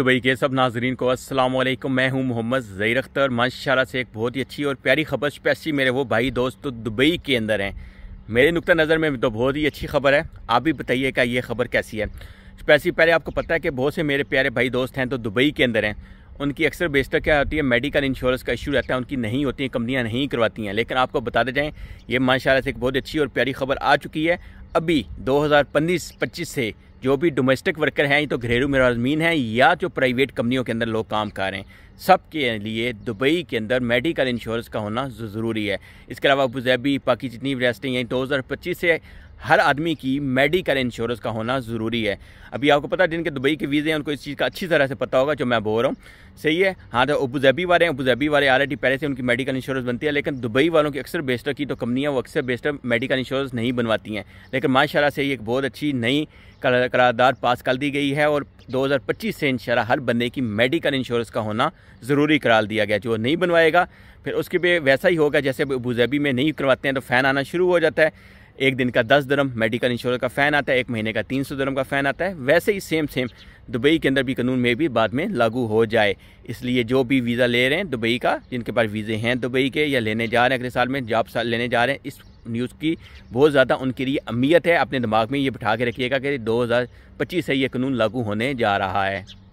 Dubai के सब नाजरीन को अस्सलाम वालेकुम मैं हूं मोहम्मद ज़ैर अख्तर माशाला से एक बहुत ही अच्छी और प्यारी खबर स्पेशली मेरे वो भाई दोस्त तो दुबई के अंदर हैं मेरे नुक़ नज़र में तो बहुत ही अच्छी खबर है आप भी बताइएगा ये खबर कैसी है स्पेशली पहले आपको पता है कि बहुत से मेरे प्यारे भाई दोस्त हैं तो दुबई के अंदर हैं उनकी अक्सर बेस्तर क्या होती है मेडिकल इंश्योरेंस का इशू रहता है उनकी नहीं होती हैं कंपनियाँ नहीं करवाती हैं लेकिन आपको बताते जाएँ ये माशाला से एक बहुत अच्छी और प्यारी खबर आ चुकी है अभी दो हज़ार से जो भी डोमेस्टिक वर्कर हैं तो घरेलू मुलाजमीन हैं या जो प्राइवेट कंपनियों के अंदर लोग काम कर रहे हैं सब के लिए दुबई के अंदर मेडिकल इंश्योरेंस का होना ज़रूरी है इसके अलावा जैबी बाकी जितनी रेस्टिंग हैं दो हज़ार पच्चीस से हर आदमी की मेडिकल इंश्योरेंस का होना ज़रूरी है अभी आपको पता है जिनके दुबई के वीज़े हैं उनको इस चीज़ का अच्छी तरह से पता होगा जो मैं बोल रहा हूँ सही है हाँ तो अबूजैबी वाले हैं अबूजैबी वाले आर आई पहले से उनकी मेडिकल इंश्योरेंस बनती है लेकिन दुबई वालों की अक्सर बेस्टर की तो कंपनियाँ वो अक्सर बेस्टर मेडिकल इंश्योरेंस नहीं बनवाती हैं लेकिन माशाला से ये एक बहुत अच्छी नई करारदार पास कर दी गई है और 2025 से इंशाल्लाह हर बंदे की मेडिकल इंश्योरेंस का होना ज़रूरी करार दिया गया जो नहीं बनवाएगा फिर उसके भी वैसा ही होगा जैसे अबूजैबी में नहीं करवाते हैं तो फ़ैन आना शुरू हो जाता है एक दिन का दस दरम मेडिकल इंश्योरेंस का फ़ैन आता है एक महीने का तीन सौ दरम का फ़ैन आता है वैसे ही सेम सेम दुबई के अंदर भी कानून में भी बाद में लागू हो जाए इसलिए जो भी वीज़ा ले रहे हैं दुबई का जिनके पास वीज़े हैं दुबई के या लेने जा रहे हैं अगले साल में जॉब साल लेने जा रहे हैं इस न्यूज़ की बहुत ज़्यादा उनके लिए अहमियत है अपने दिमाग में ये बिठा के रखिएगा कि पच्चीस से ये कानून लागू होने जा रहा है